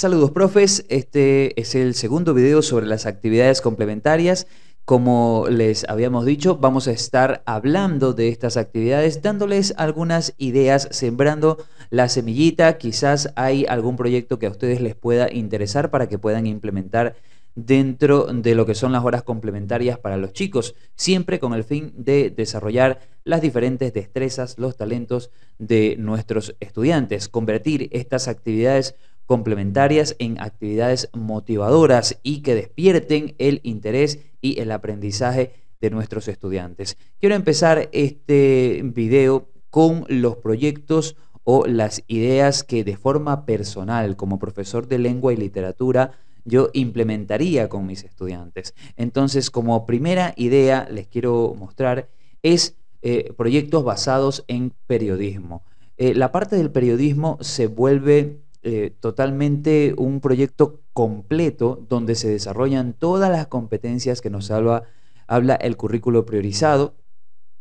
Saludos, profes. Este es el segundo video sobre las actividades complementarias. Como les habíamos dicho, vamos a estar hablando de estas actividades, dándoles algunas ideas, sembrando la semillita. Quizás hay algún proyecto que a ustedes les pueda interesar para que puedan implementar dentro de lo que son las horas complementarias para los chicos, siempre con el fin de desarrollar las diferentes destrezas, los talentos de nuestros estudiantes, convertir estas actividades complementarias en actividades motivadoras y que despierten el interés y el aprendizaje de nuestros estudiantes. Quiero empezar este video con los proyectos o las ideas que de forma personal como profesor de lengua y literatura yo implementaría con mis estudiantes. Entonces, como primera idea les quiero mostrar es eh, proyectos basados en periodismo. Eh, la parte del periodismo se vuelve eh, totalmente un proyecto completo donde se desarrollan todas las competencias que nos habla, el currículo priorizado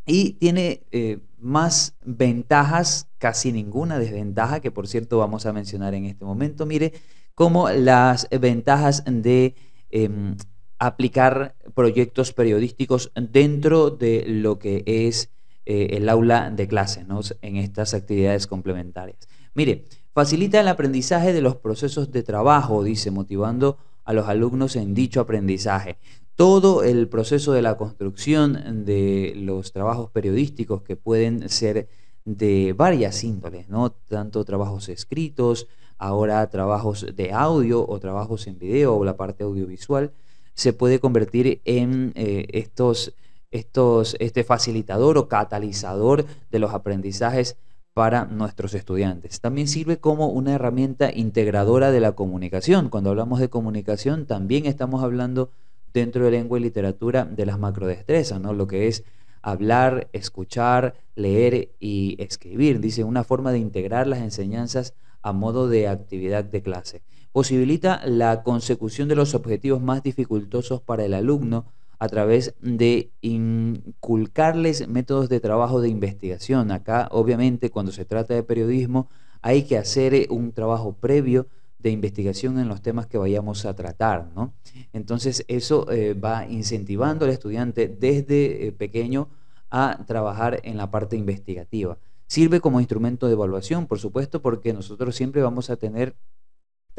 y tiene eh, más ventajas, casi ninguna desventaja, que por cierto vamos a mencionar en este momento. Mire, como las ventajas de em, aplicar proyectos periodísticos dentro de lo que es eh, el aula de clase, ¿no? en estas actividades complementarias. Mire, Facilita el aprendizaje de los procesos de trabajo, dice, motivando a los alumnos en dicho aprendizaje. Todo el proceso de la construcción de los trabajos periodísticos que pueden ser de varias índoles, ¿no? Tanto trabajos escritos, ahora trabajos de audio o trabajos en video o la parte audiovisual, se puede convertir en eh, estos, estos, este facilitador o catalizador de los aprendizajes para nuestros estudiantes. También sirve como una herramienta integradora de la comunicación. Cuando hablamos de comunicación, también estamos hablando dentro de lengua y literatura de las macrodestrezas, ¿no? Lo que es hablar, escuchar, leer y escribir. Dice, una forma de integrar las enseñanzas a modo de actividad de clase. Posibilita la consecución de los objetivos más dificultosos para el alumno a través de inculcarles métodos de trabajo de investigación. Acá, obviamente, cuando se trata de periodismo, hay que hacer eh, un trabajo previo de investigación en los temas que vayamos a tratar, ¿no? Entonces, eso eh, va incentivando al estudiante desde eh, pequeño a trabajar en la parte investigativa. Sirve como instrumento de evaluación, por supuesto, porque nosotros siempre vamos a tener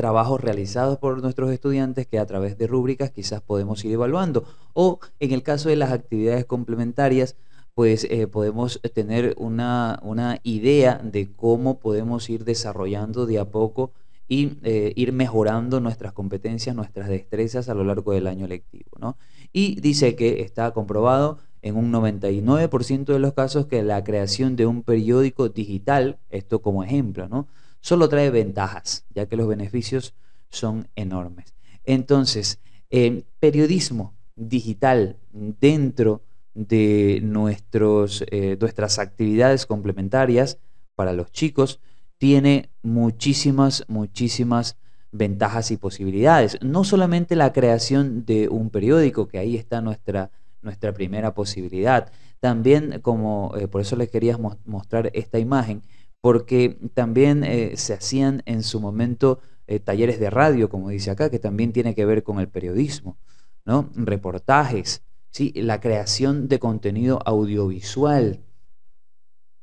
trabajos realizados por nuestros estudiantes que a través de rúbricas quizás podemos ir evaluando. O en el caso de las actividades complementarias, pues eh, podemos tener una, idea de cómo podemos ir desarrollando de a poco y eh, ir mejorando nuestras competencias, nuestras destrezas a lo largo del año lectivo. ¿no? Y dice que está comprobado en un 99% de los casos que la creación de un periódico digital, esto como ejemplo, ¿no? solo trae ventajas, ya que los beneficios son enormes. Entonces, el periodismo digital dentro de nuestros, eh, nuestras actividades complementarias para los chicos tiene muchísimas, muchísimas ventajas y posibilidades. No solamente la creación de un periódico, que ahí está nuestra, nuestra primera posibilidad. También, como eh, por eso les quería mostrar esta imagen, porque también eh, se hacían en su momento eh, talleres de radio, como dice acá, que también tiene que ver con el periodismo, ¿no? reportajes, ¿sí? la creación de contenido audiovisual.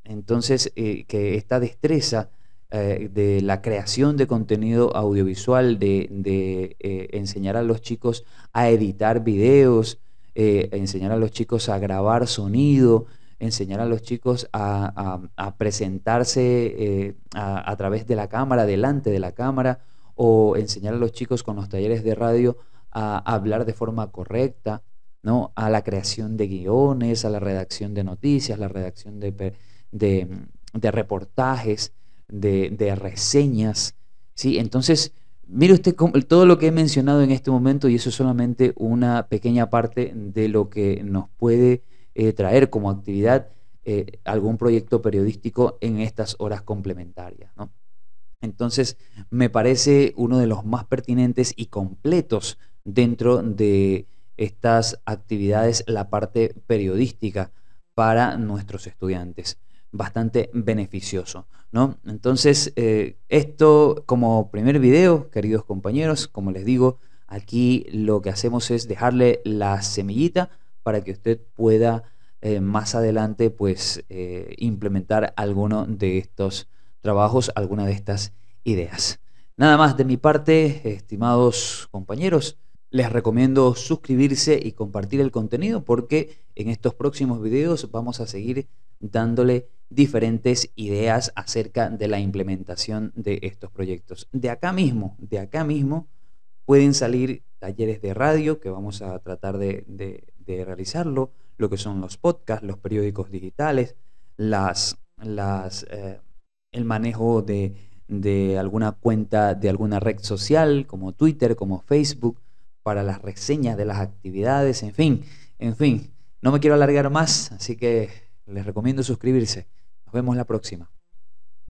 Entonces, eh, que esta destreza de la creación de contenido audiovisual, de, de enseñar a los chicos a editar videos, enseñar a los chicos a grabar sonido, enseñar a los chicos a, presentarse eh, a, través de la cámara, delante de la cámara, o enseñar a los chicos con los talleres de radio a hablar de forma correcta, ¿no? a la creación de guiones, a la redacción de noticias, la redacción de, reportajes, de, reseñas. ¿sí? Entonces, mire usted todo lo que he mencionado en este momento y eso es solamente una pequeña parte de lo que nos puede eh, traer como actividad eh, algún proyecto periodístico en estas horas complementarias. Entonces, me parece uno de los más pertinentes y completos dentro de estas actividades la parte periodística para nuestros estudiantes. Bastante beneficioso, Entonces, eh, esto como primer video, queridos compañeros, como les digo, aquí lo que hacemos es dejarle la semillita para que usted pueda eh, más adelante pues eh, implementar alguno de estos trabajos, alguna de estas ideas. Nada más de mi parte, estimados compañeros, les recomiendo suscribirse y compartir el contenido porque en estos próximos videos vamos a seguir dándole diferentes ideas acerca de la implementación de estos proyectos. De acá mismo, de acá mismo pueden salir talleres de radio que vamos a tratar de, realizarlo, lo que son los podcasts, los periódicos digitales, las, las, eh, el manejo de alguna cuenta de alguna red social como Twitter, como Facebook, para las reseñas de las actividades, en fin, en fin. No me quiero alargar más, así que les recomiendo suscribirse. Nos vemos la próxima.